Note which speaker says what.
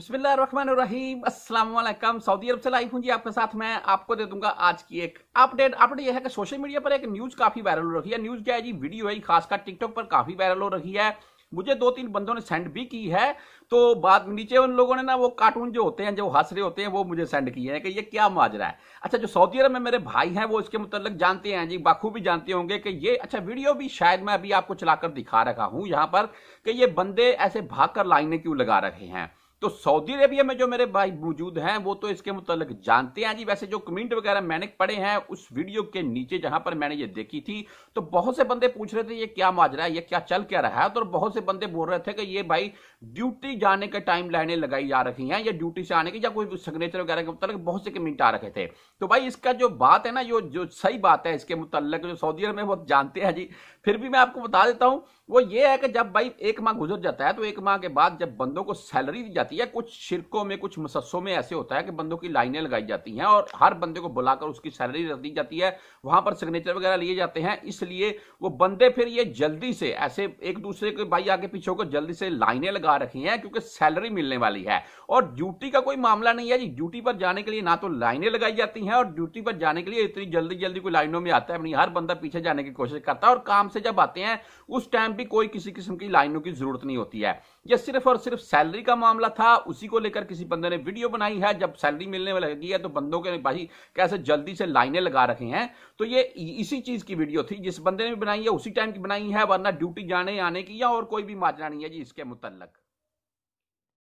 Speaker 1: बिस्मिल्लाम अस्सलाम सऊदी अरब से लाइव हूँ जी आपके साथ मैं आपको दे दूंगा आज की एक अपडेट अपडेट यह है कि सोशल मीडिया पर एक न्यूज़ काफ़ी वायरल हो रही है न्यूज़ क्या है जी वीडियो है खासकर टिकटॉक पर काफ़ी वायरल हो रही है मुझे दो तीन बंदों ने सेंड भी की है तो बाद नीचे उन लोगों ने ना वो कार्टून जो होते हैं जो हंस रहे होते हैं वो मुझे सेंड किए हैं कि ये क्या माजरा है अच्छा जो सऊदी अरब में मेरे भाई हैं वो इसके मुतलक जानते हैं जी बाखू भी जानते होंगे कि ये अच्छा वीडियो भी शायद मैं अभी आपको चलाकर दिखा रखा हूँ यहाँ पर कि ये बंदे ऐसे भाग कर लाइने क्यों लगा रहे हैं तो सऊदी अरेबिया में जो मेरे भाई मौजूद हैं वो तो इसके मुतलक जानते हैं जी वैसे जो कमेंट वगैरह मैंने पढ़े हैं उस वीडियो के नीचे जहां पर मैंने ये देखी थी तो बहुत से बंदे पूछ रहे थे ये क्या माजरा है ये क्या चल क्या रहा है तो बहुत से बंदे बोल रहे थे कि ये भाई ड्यूटी जाने के टाइम लाइने लगाई जा रही है या ड्यूटी से आने की या कोई सिग्नेचर वगैरह के मुतल बहुत से कमेंट आ रखे थे तो भाई इसका जो बात है ना ये जो सही बात है इसके मुतलक जो सऊदी अरब में वो जानते हैं जी फिर भी मैं आपको बता देता हूँ वो ये है कि जब भाई एक माह गुजर जाता है तो एक माह के बाद जब बंदों को सैलरी दी जाती जाती है कुछ शिरकों में कुछ मुसस्सों में ऐसे होता है कि बंदों की लाइनें लगाई जाती हैं और हर बंदे को बुलाकर उसकी सैलरी रख दी जाती है वहां पर सिग्नेचर वगैरह लिए जाते हैं इसलिए वो बंदे फिर ये जल्दी से ऐसे एक दूसरे के भाई आगे पीछे होकर जल्दी से लाइनें लगा रखी हैं क्योंकि सैलरी मिलने वाली है और ड्यूटी का कोई मामला नहीं है जी ड्यूटी पर जाने के लिए ना तो लाइनें लगाई जाती हैं और ड्यूटी पर जाने के लिए इतनी जल्दी जल्दी कोई लाइनों में आता है अपनी हर बंदा पीछे जाने की कोशिश करता है और काम से जब आते हैं उस टाइम भी कोई किसी किस्म की लाइनों की जरूरत नहीं होती है यह सिर्फ और सिर्फ सैलरी का मामला था उसी को लेकर किसी बंदे ने वीडियो बनाई है जब सैलरी मिलने में लगी है तो बंदों के भाई कैसे जल्दी से लाइनें लगा रखे हैं तो ये इसी चीज की वीडियो थी जिस बंदे ने बनाई है उसी टाइम की बनाई है वरना ड्यूटी जाने आने की या और कोई भी माजरा नहीं है जी इसके मुतलक